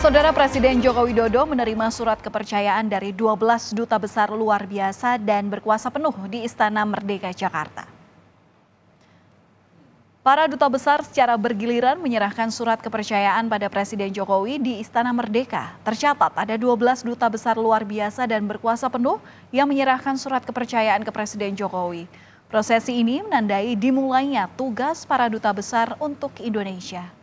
Saudara Presiden Joko Widodo menerima surat kepercayaan dari 12 duta besar luar biasa dan berkuasa penuh di Istana Merdeka Jakarta. Para duta besar secara bergiliran menyerahkan surat kepercayaan pada Presiden Jokowi di Istana Merdeka. Tercatat ada 12 duta besar luar biasa dan berkuasa penuh yang menyerahkan surat kepercayaan ke Presiden Jokowi. Prosesi ini menandai dimulainya tugas para duta besar untuk Indonesia.